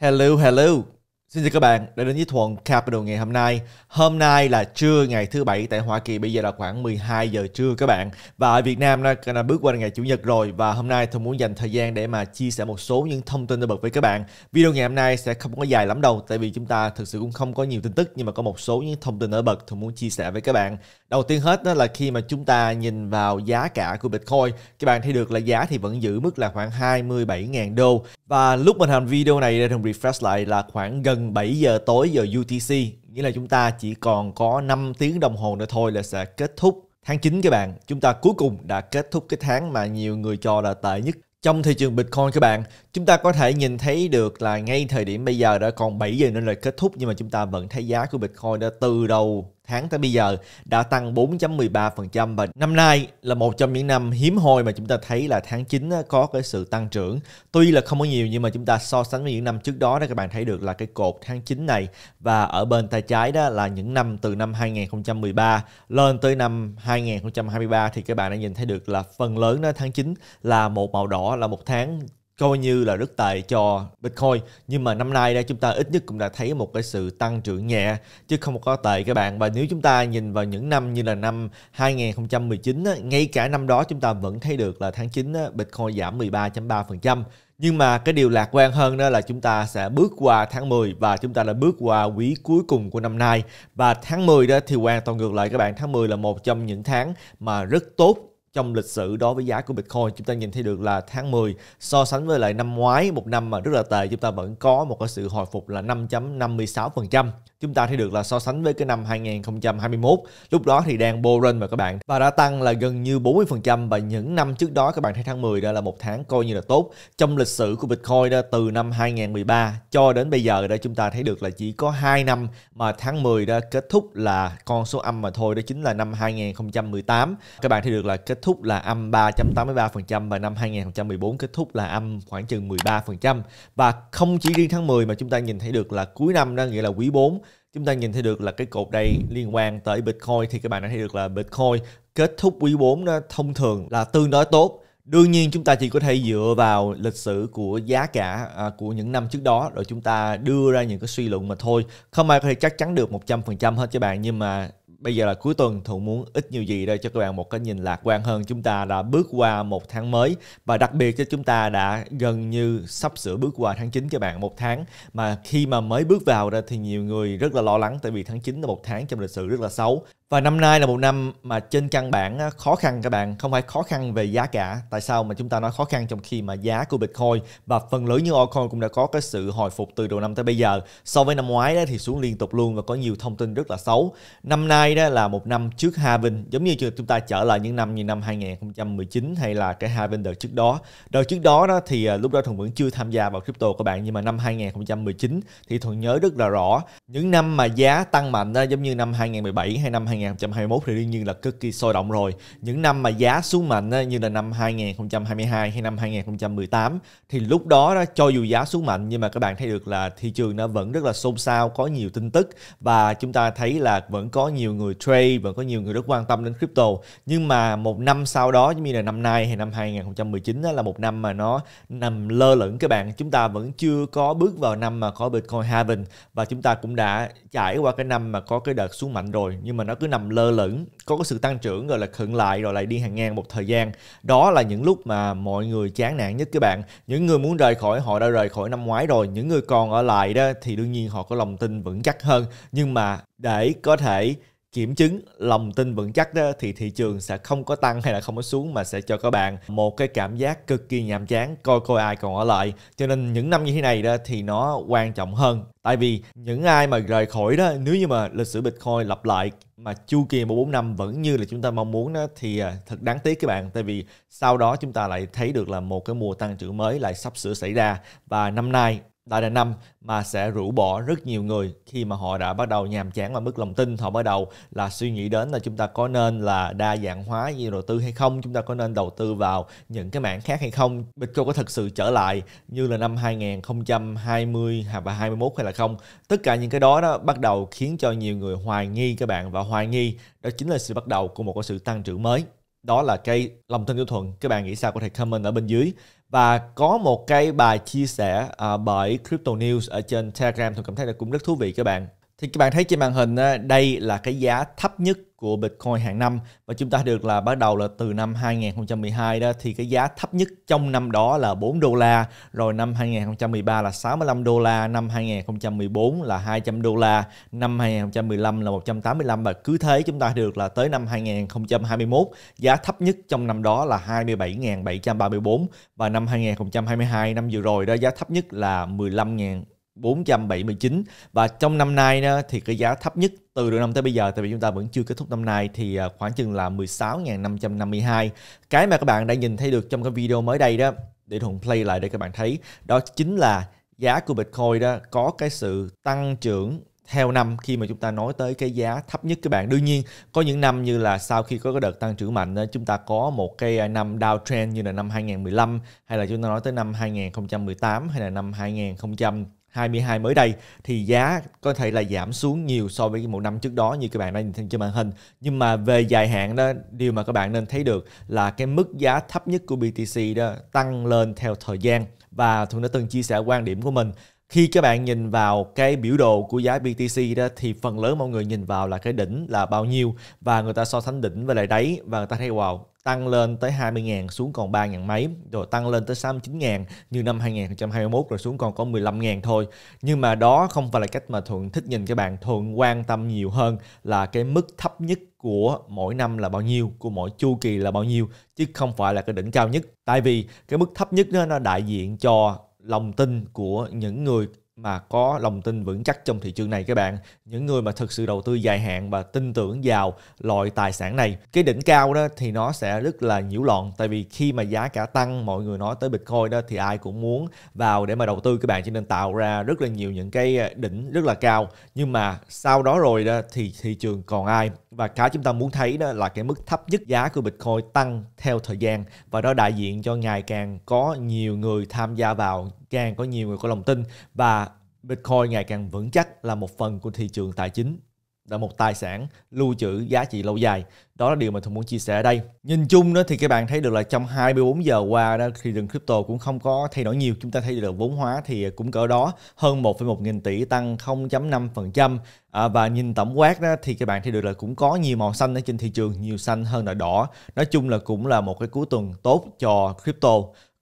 Hello, hello. Xin chào các bạn đã đến với Thuận Capital ngày hôm nay. Hôm nay là trưa ngày thứ bảy tại Hoa Kỳ, bây giờ là khoảng 12 giờ trưa các bạn. Và ở Việt Nam đã bước qua ngày Chủ nhật rồi và hôm nay tôi muốn dành thời gian để mà chia sẻ một số những thông tin nổi bật với các bạn. Video ngày hôm nay sẽ không có dài lắm đâu tại vì chúng ta thực sự cũng không có nhiều tin tức nhưng mà có một số những thông tin nổi bật tôi muốn chia sẻ với các bạn. Đầu tiên hết đó là khi mà chúng ta nhìn vào giá cả của Bitcoin, các bạn thấy được là giá thì vẫn giữ mức là khoảng 27.000 đô. Và lúc mình làm video này, để Hùng refresh lại là khoảng gần 7 giờ tối giờ UTC, nghĩa là chúng ta chỉ còn có 5 tiếng đồng hồ nữa thôi là sẽ kết thúc tháng 9 các bạn. Chúng ta cuối cùng đã kết thúc cái tháng mà nhiều người cho là tệ nhất trong thị trường Bitcoin các bạn, chúng ta có thể nhìn thấy được là ngay thời điểm bây giờ đã còn 7 giờ nên là kết thúc nhưng mà chúng ta vẫn thấy giá của Bitcoin đã từ đầu tháng tới bây giờ đã tăng 4.13% và năm nay là một trong những năm hiếm hoi mà chúng ta thấy là tháng 9 có cái sự tăng trưởng. Tuy là không có nhiều nhưng mà chúng ta so sánh với những năm trước đó đó các bạn thấy được là cái cột tháng 9 này và ở bên tay trái đó là những năm từ năm 2013 lên tới năm 2023 thì các bạn đã nhìn thấy được là phần lớn đó tháng 9 là một màu đỏ là một tháng coi như là rất tệ cho Bitcoin nhưng mà năm nay đây chúng ta ít nhất cũng đã thấy một cái sự tăng trưởng nhẹ chứ không có tệ các bạn và nếu chúng ta nhìn vào những năm như là năm 2019 ngay cả năm đó chúng ta vẫn thấy được là tháng 9 Bitcoin giảm 13.3% nhưng mà cái điều lạc quan hơn đó là chúng ta sẽ bước qua tháng 10 và chúng ta đã bước qua quý cuối cùng của năm nay. Và tháng 10 đó thì hoàn toàn ngược lại các bạn, tháng 10 là một trong những tháng mà rất tốt trong lịch sử đối với giá của Bitcoin chúng ta nhìn thấy được là tháng 10 so sánh với lại năm ngoái một năm mà rất là tệ chúng ta vẫn có một cái sự hồi phục là 5.56% chúng ta thấy được là so sánh với cái năm 2021 lúc đó thì đang boring mà các bạn và đã tăng là gần như 40% và những năm trước đó các bạn thấy tháng 10 đó là một tháng coi như là tốt trong lịch sử của Bitcoin đó từ năm 2013 cho đến bây giờ đó chúng ta thấy được là chỉ có 2 năm mà tháng 10 đó kết thúc là con số âm mà thôi đó chính là năm 2018 các bạn thấy được là kết thúc là âm 3.83% và năm 2014 kết thúc là âm khoảng chừng 13% và không chỉ riêng tháng 10 mà chúng ta nhìn thấy được là cuối năm đó nghĩa là quý 4 chúng ta nhìn thấy được là cái cột đây liên quan tới Bitcoin thì các bạn đã thấy được là Bitcoin kết thúc quý 4 nó thông thường là tương đối tốt đương nhiên chúng ta chỉ có thể dựa vào lịch sử của giá cả à, của những năm trước đó rồi chúng ta đưa ra những cái suy luận mà thôi không ai có thể chắc chắn được 100% hết các bạn nhưng mà bây giờ là cuối tuần Thuận muốn ít nhiều gì đây cho các bạn một cái nhìn lạc quan hơn chúng ta đã bước qua một tháng mới và đặc biệt cho chúng ta đã gần như sắp sửa bước qua tháng 9 cho bạn một tháng mà khi mà mới bước vào ra thì nhiều người rất là lo lắng tại vì tháng 9 là một tháng trong lịch sử rất là xấu và năm nay là một năm mà trên căn bản khó khăn các bạn, không phải khó khăn về giá cả. Tại sao mà chúng ta nói khó khăn trong khi mà giá của Bitcoin và phần lớn như altcoin cũng đã có cái sự hồi phục từ đầu năm tới bây giờ. So với năm ngoái đó thì xuống liên tục luôn và có nhiều thông tin rất là xấu. Năm nay đó là một năm trước halving, giống như chúng ta trở lại những năm như năm 2019 hay là cái halving đợt trước đó. Đợt trước đó đó thì à, lúc đó Thuận vẫn chưa tham gia vào crypto các bạn nhưng mà năm 2019 thì Thuận nhớ rất là rõ. Những năm mà giá tăng mạnh đó giống như năm 2017 hay năm 2018 2021 thì đương nhiên là cực kỳ sôi động rồi. Những năm mà giá xuống mạnh như là năm 2022 hay năm 2018 thì lúc đó, cho dù giá xuống mạnh nhưng mà các bạn thấy được là thị trường nó vẫn rất là xôn xao, có nhiều tin tức và chúng ta thấy là vẫn có nhiều người trade, vẫn có nhiều người rất quan tâm đến crypto. Nhưng mà một năm sau đó giống như là năm nay hay năm 2019 là một năm mà nó nằm lơ lửng các bạn. Chúng ta vẫn chưa có bước vào năm mà có Bitcoin halving và chúng ta cũng đã trải qua cái năm mà có cái đợt xuống mạnh rồi nhưng mà nó cứ nằm lơ lửng có sự tăng trưởng rồi là khựng lại rồi lại đi hàng ngang một thời gian đó là những lúc mà mọi người chán nản nhất các bạn những người muốn rời khỏi họ đã rời khỏi năm ngoái rồi những người còn ở lại đó thì đương nhiên họ có lòng tin vững chắc hơn nhưng mà để có thể kiểm chứng lòng tin vững chắc đó thì thị trường sẽ không có tăng hay là không có xuống mà sẽ cho các bạn một cái cảm giác cực kỳ nhàm chán coi coi ai còn ở lại cho nên những năm như thế này đó thì nó quan trọng hơn tại vì những ai mà rời khỏi đó nếu như mà lịch sử bitcoin lặp lại mà chu kỳ 14 năm vẫn như là chúng ta mong muốn đó thì à, thật đáng tiếc các bạn tại vì sau đó chúng ta lại thấy được là một cái mùa tăng trưởng mới lại sắp sửa xảy ra và năm nay Đại là năm mà sẽ rũ bỏ rất nhiều người khi mà họ đã bắt đầu nhàm chán và mất lòng tin họ bắt đầu là suy nghĩ đến là chúng ta có nên là đa dạng hóa như đầu tư hay không chúng ta có nên đầu tư vào những cái mảng khác hay không Bitcoin có thật sự trở lại như là năm 2020 và 21 hay là không tất cả những cái đó đó bắt đầu khiến cho nhiều người hoài nghi các bạn và hoài nghi đó chính là sự bắt đầu của một cái sự tăng trưởng mới đó là cái lòng tin của thuận các bạn nghĩ sao có thể comment ở bên dưới và có một cái bài chia sẻ uh, bởi Crypto News ở trên Telegram tôi cảm thấy là cũng rất thú vị các bạn thì các bạn thấy trên màn hình đây là cái giá thấp nhất của Bitcoin hàng năm và chúng ta được là bắt đầu là từ năm 2012 đó thì cái giá thấp nhất trong năm đó là 4 đô la, rồi năm 2013 là 65 đô la, năm 2014 là 200 đô la, năm 2015 là 185 và cứ thế chúng ta được là tới năm 2021 giá thấp nhất trong năm đó là 27.734 và năm 2022 năm vừa rồi đó giá thấp nhất là 15.000 479 và trong năm nay đó, thì cái giá thấp nhất từ đầu năm tới bây giờ tại vì chúng ta vẫn chưa kết thúc năm nay thì à, khoảng chừng là 16.552 cái mà các bạn đã nhìn thấy được trong cái video mới đây đó để Thuận play lại để các bạn thấy đó chính là giá của Bitcoin đó có cái sự tăng trưởng theo năm khi mà chúng ta nói tới cái giá thấp nhất các bạn đương nhiên có những năm như là sau khi có cái đợt tăng trưởng mạnh chúng ta có một cái à, năm downtrend như là năm 2015 hay là chúng ta nói tới năm 2018 hay là năm 2000 22 mới đây thì giá có thể là giảm xuống nhiều so với một năm trước đó như các bạn đang nhìn trên màn hình. Nhưng mà về dài hạn đó, điều mà các bạn nên thấy được là cái mức giá thấp nhất của BTC đó tăng lên theo thời gian và tôi đã từng chia sẻ quan điểm của mình khi các bạn nhìn vào cái biểu đồ của giá BTC đó thì phần lớn mọi người nhìn vào là cái đỉnh là bao nhiêu và người ta so sánh đỉnh với lại đáy và người ta thấy wow tăng lên tới 20.000 xuống còn 3.000 mấy rồi tăng lên tới 69.000 như năm 2021 rồi xuống còn có 15.000 thôi nhưng mà đó không phải là cách mà Thuận thích nhìn các bạn Thuận quan tâm nhiều hơn là cái mức thấp nhất của mỗi năm là bao nhiêu của mỗi chu kỳ là bao nhiêu chứ không phải là cái đỉnh cao nhất tại vì cái mức thấp nhất đó, nó đại diện cho lòng tin của những người mà có lòng tin vững chắc trong thị trường này các bạn những người mà thực sự đầu tư dài hạn và tin tưởng vào loại tài sản này cái đỉnh cao đó thì nó sẽ rất là nhiễu loạn tại vì khi mà giá cả tăng mọi người nói tới bitcoin đó thì ai cũng muốn vào để mà đầu tư các bạn cho nên tạo ra rất là nhiều những cái đỉnh rất là cao nhưng mà sau đó rồi đó thì thị trường còn ai và cái chúng ta muốn thấy đó là cái mức thấp nhất giá của bitcoin tăng theo thời gian và đó đại diện cho ngày càng có nhiều người tham gia vào càng có nhiều người có lòng tin và Bitcoin ngày càng vững chắc là một phần của thị trường tài chính là một tài sản lưu trữ giá trị lâu dài. Đó là điều mà tôi muốn chia sẻ ở đây. Nhìn chung đó thì các bạn thấy được là trong 24 giờ qua đó thì rừng crypto cũng không có thay đổi nhiều. Chúng ta thấy được vốn hóa thì cũng cỡ đó hơn 1,1 nghìn tỷ tăng 0.5%. À, và nhìn tổng quát đó thì các bạn thấy được là cũng có nhiều màu xanh ở trên thị trường, nhiều xanh hơn là đỏ. Nói chung là cũng là một cái cuối tuần tốt cho crypto.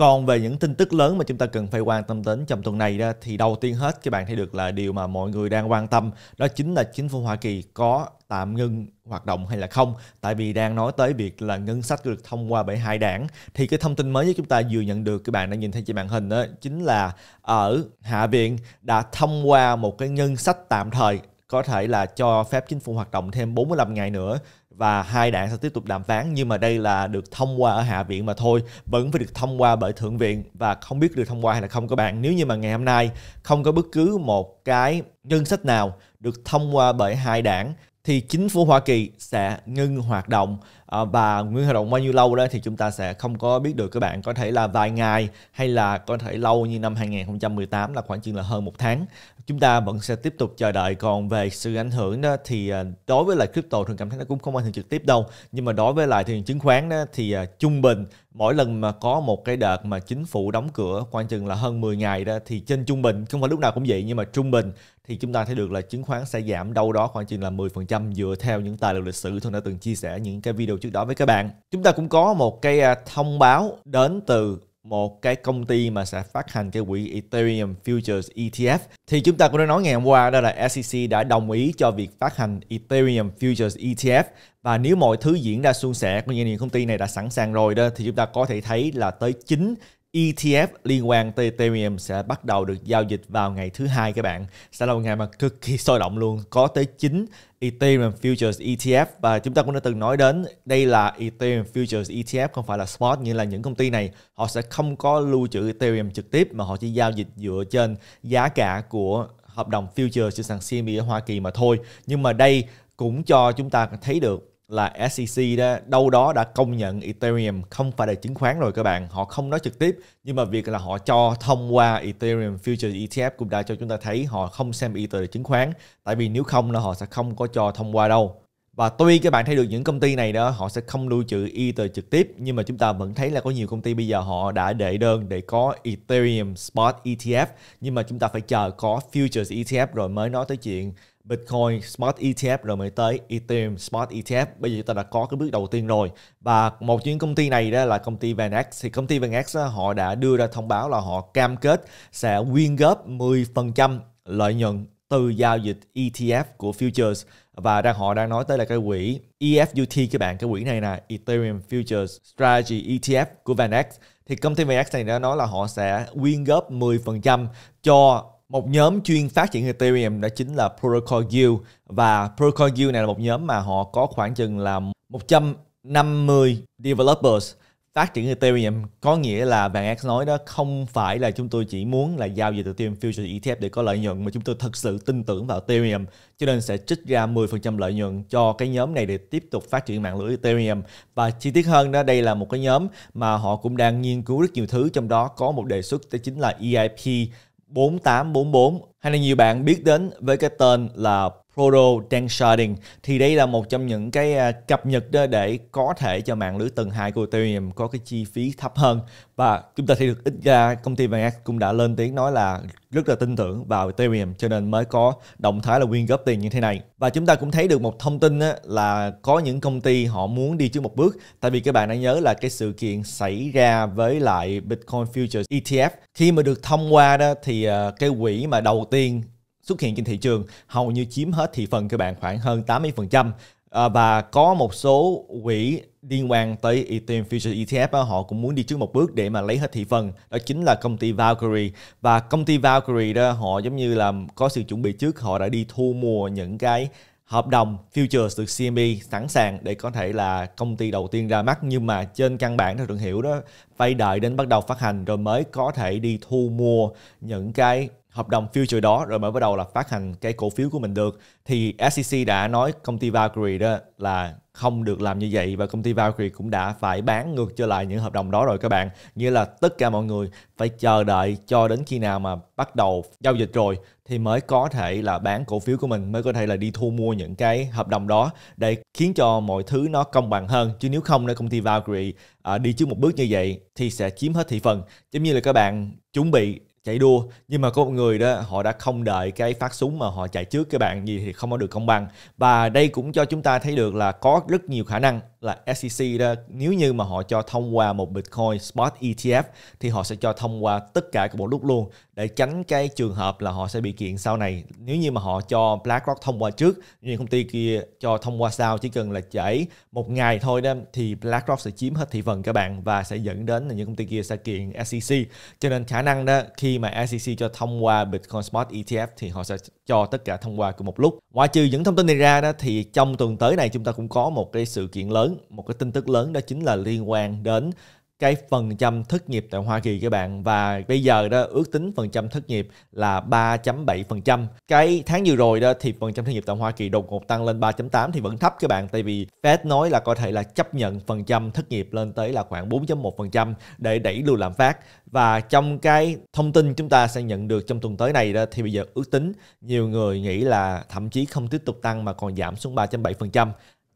Còn về những tin tức lớn mà chúng ta cần phải quan tâm đến trong tuần này đó, thì đầu tiên hết các bạn thấy được là điều mà mọi người đang quan tâm đó chính là chính phủ Hoa Kỳ có tạm ngưng hoạt động hay là không tại vì đang nói tới việc là ngân sách được thông qua bởi hai đảng thì cái thông tin mới nhất chúng ta vừa nhận được các bạn đã nhìn thấy trên màn hình đó chính là ở Hạ viện đã thông qua một cái ngân sách tạm thời có thể là cho phép chính phủ hoạt động thêm 45 ngày nữa và hai đảng sẽ tiếp tục đàm phán nhưng mà đây là được thông qua ở hạ viện mà thôi vẫn phải được thông qua bởi thượng viện và không biết được thông qua hay là không các bạn nếu như mà ngày hôm nay không có bất cứ một cái ngân sách nào được thông qua bởi hai đảng thì chính phủ Hoa Kỳ sẽ ngưng hoạt động Ờ, và nguyên hoạt động bao nhiêu lâu đó thì chúng ta sẽ không có biết được các bạn có thể là vài ngày hay là có thể lâu như năm 2018 là khoảng chừng là hơn một tháng chúng ta vẫn sẽ tiếp tục chờ đợi còn về sự ảnh hưởng đó thì ờ, đối với lại crypto thường cảm thấy nó cũng không ảnh hưởng trực tiếp đâu nhưng mà đối với lại thị trường chứng khoán đó thì ờ, trung bình mỗi lần mà có một cái đợt mà chính phủ đóng cửa khoảng chừng là hơn 10 ngày đó thì trên trung bình không phải lúc nào cũng vậy nhưng mà trung bình thì chúng ta thấy được là chứng khoán sẽ giảm đâu đó khoảng chừng là 10% dựa theo những tài liệu lịch sử tôi đã từng chia sẻ những cái video trước đó với các bạn. Chúng ta cũng có một cái à, thông báo đến từ một cái công ty mà sẽ phát hành cái quỹ Ethereum Futures ETF thì chúng ta cũng đã nói ngày hôm qua đó là SEC đã đồng ý cho việc phát hành Ethereum Futures ETF và nếu mọi thứ diễn ra suôn sẻ của những công ty này đã sẵn sàng rồi đó thì chúng ta có thể thấy là tới chính ETF liên quan tới Ethereum sẽ bắt đầu được giao dịch vào ngày thứ hai các bạn. Sẽ là một ngày mà cực kỳ sôi động luôn, có tới 9 Ethereum Futures ETF và chúng ta cũng đã từng nói đến đây là Ethereum Futures ETF không phải là spot như là những công ty này họ sẽ không có lưu trữ Ethereum trực tiếp mà họ chỉ giao dịch dựa trên giá cả của hợp đồng futures trên sàn CME ở Hoa Kỳ mà thôi. Nhưng mà đây cũng cho chúng ta thấy được là SEC đó đâu đó đã công nhận Ethereum không phải là chứng khoán rồi các bạn họ không nói trực tiếp nhưng mà việc là họ cho thông qua Ethereum Future ETF cũng đã cho chúng ta thấy họ không xem Ether là chứng khoán tại vì nếu không là họ sẽ không có cho thông qua đâu và tuy các bạn thấy được những công ty này đó họ sẽ không lưu trữ Ether trực tiếp nhưng mà chúng ta vẫn thấy là có nhiều công ty bây giờ họ đã đệ đơn để có Ethereum Spot ETF nhưng mà chúng ta phải chờ có Futures ETF rồi mới nói tới chuyện Bitcoin Spot ETF rồi mới tới Ethereum Spot ETF. Bây giờ chúng ta đã có cái bước đầu tiên rồi. Và một những công ty này đó là công ty VanEck. Thì công ty VanEck họ đã đưa ra thông báo là họ cam kết sẽ quyên góp 10% lợi nhuận từ giao dịch ETF của Futures và đang họ đang nói tới là cái quỹ EFUT các bạn cái quỹ này là Ethereum Futures Strategy ETF của VanEck thì công ty VanEck này đã nói là họ sẽ quyên góp 10% cho một nhóm chuyên phát triển Ethereum đó chính là Protocol Guild và Protocol Guild này là một nhóm mà họ có khoảng chừng là 150 developers phát triển Ethereum có nghĩa là bạn X nói đó không phải là chúng tôi chỉ muốn là giao dịch Ethereum Future ETF để có lợi nhuận mà chúng tôi thật sự tin tưởng vào Ethereum cho nên sẽ trích ra 10% lợi nhuận cho cái nhóm này để tiếp tục phát triển mạng lưới Ethereum và chi tiết hơn đó đây là một cái nhóm mà họ cũng đang nghiên cứu rất nhiều thứ trong đó có một đề xuất đó chính là EIP 4844 hay là nhiều bạn biết đến với cái tên là Proto Dancing thì đây là một trong những cái à, cập nhật đó để có thể cho mạng lưới tầng 2 của Ethereum có cái chi phí thấp hơn và chúng ta thấy được ít ra công ty Binance cũng đã lên tiếng nói là rất là tin tưởng vào Ethereum cho nên mới có động thái là quyên góp tiền như thế này và chúng ta cũng thấy được một thông tin là có những công ty họ muốn đi trước một bước tại vì các bạn đã nhớ là cái sự kiện xảy ra với lại Bitcoin Futures ETF khi mà được thông qua đó thì à, cái quỹ mà đầu tiên xuất hiện trên thị trường hầu như chiếm hết thị phần các bạn khoảng hơn 80% à, và có một số quỹ liên quan tới Ethereum Future ETF họ cũng muốn đi trước một bước để mà lấy hết thị phần đó chính là công ty Valkyrie và công ty Valkyrie đó họ giống như là có sự chuẩn bị trước họ đã đi thu mua những cái hợp đồng futures từ CMB sẵn sàng để có thể là công ty đầu tiên ra mắt nhưng mà trên căn bản theo trường hiểu đó phải đợi đến bắt đầu phát hành rồi mới có thể đi thu mua những cái hợp đồng future đó rồi mới bắt đầu là phát hành cái cổ phiếu của mình được thì SEC đã nói công ty Valkyrie đó là không được làm như vậy và công ty Valkyrie cũng đã phải bán ngược trở lại những hợp đồng đó rồi các bạn như là tất cả mọi người phải chờ đợi cho đến khi nào mà bắt đầu giao dịch rồi thì mới có thể là bán cổ phiếu của mình mới có thể là đi thu mua những cái hợp đồng đó để khiến cho mọi thứ nó công bằng hơn chứ nếu không nếu công ty Valkyrie à, đi trước một bước như vậy thì sẽ chiếm hết thị phần giống như là các bạn chuẩn bị chạy đua nhưng mà có một người đó họ đã không đợi cái phát súng mà họ chạy trước các bạn gì thì không có được công bằng và đây cũng cho chúng ta thấy được là có rất nhiều khả năng là SEC đó nếu như mà họ cho thông qua một Bitcoin spot ETF thì họ sẽ cho thông qua tất cả các bộ lúc luôn để tránh cái trường hợp là họ sẽ bị kiện sau này nếu như mà họ cho BlackRock thông qua trước như công ty kia cho thông qua sau chỉ cần là chảy một ngày thôi đó thì BlackRock sẽ chiếm hết thị phần các bạn và sẽ dẫn đến là những công ty kia sẽ kiện SEC cho nên khả năng đó khi mà SEC cho thông qua Bitcoin spot ETF thì họ sẽ cho tất cả thông qua cùng một lúc ngoại trừ những thông tin này ra đó thì trong tuần tới này chúng ta cũng có một cái sự kiện lớn lớn một cái tin tức lớn đó chính là liên quan đến cái phần trăm thất nghiệp tại Hoa Kỳ các bạn và bây giờ đó ước tính phần trăm thất nghiệp là 3.7%. Cái tháng vừa rồi đó thì phần trăm thất nghiệp tại Hoa Kỳ đột ngột tăng lên 3.8 thì vẫn thấp các bạn tại vì Fed nói là có thể là chấp nhận phần trăm thất nghiệp lên tới là khoảng 4.1% để đẩy lùi lạm phát. Và trong cái thông tin chúng ta sẽ nhận được trong tuần tới này đó thì bây giờ ước tính nhiều người nghĩ là thậm chí không tiếp tục tăng mà còn giảm xuống 3.7%.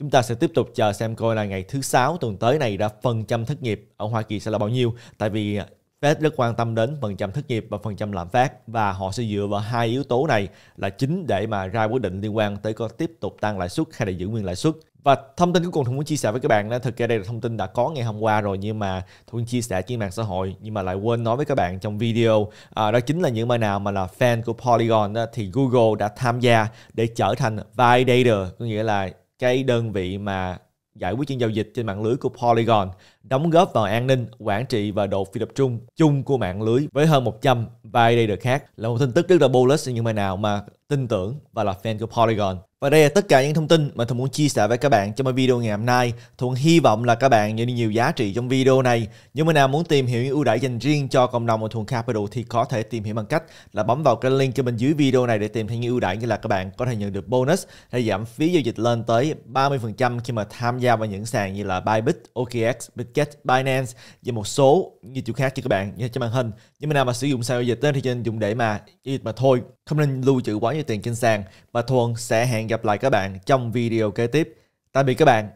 Chúng ta sẽ tiếp tục chờ xem coi là ngày thứ sáu tuần tới này đã phần trăm thất nghiệp ở Hoa Kỳ sẽ là bao nhiêu. Tại vì à, Fed rất quan tâm đến phần trăm thất nghiệp và phần trăm lạm phát và họ sẽ dựa vào hai yếu tố này là chính để mà ra quyết định liên quan tới có tiếp tục tăng lãi suất hay là giữ nguyên lãi suất. Và thông tin cuối cùng tôi muốn chia sẻ với các bạn là thực ra đây là thông tin đã có ngày hôm qua rồi nhưng mà Thuận chia sẻ trên mạng xã hội nhưng mà lại quên nói với các bạn trong video. À, đó chính là những bài nào mà là fan của Polygon đó, thì Google đã tham gia để trở thành validator, có nghĩa là cái đơn vị mà giải quyết chuyện giao dịch trên mạng lưới của Polygon, đóng góp vào an ninh, quản trị và độ phi tập trung chung của mạng lưới với hơn 100 validator khác là một tin tức rất là bullish nhưng mà nào mà tin tưởng và là fan của Polygon. Và đây là tất cả những thông tin mà Thuận muốn chia sẻ với các bạn trong video ngày hôm nay. Thuận hy vọng là các bạn nhận được nhiều giá trị trong video này. Nếu mà nào muốn tìm hiểu những ưu đãi dành riêng cho cộng đồng của Thuận Capital thì có thể tìm hiểu bằng cách là bấm vào cái link cho bên dưới video này để tìm thấy những ưu đãi như là các bạn có thể nhận được bonus để giảm phí giao dịch lên tới 30% khi mà tham gia vào những sàn như là Bybit, OKX, Bitget, Binance và một số như chỗ khác cho các bạn như trên màn hình. Nhưng mà nào mà sử dụng sàn giao dịch thì nên dùng để mà giao dịch mà thôi, không nên lưu trữ quá nhiều tiền trên sàn và Thuận sẽ hẹn gặp lại các bạn trong video kế tiếp. Tạm biệt các bạn.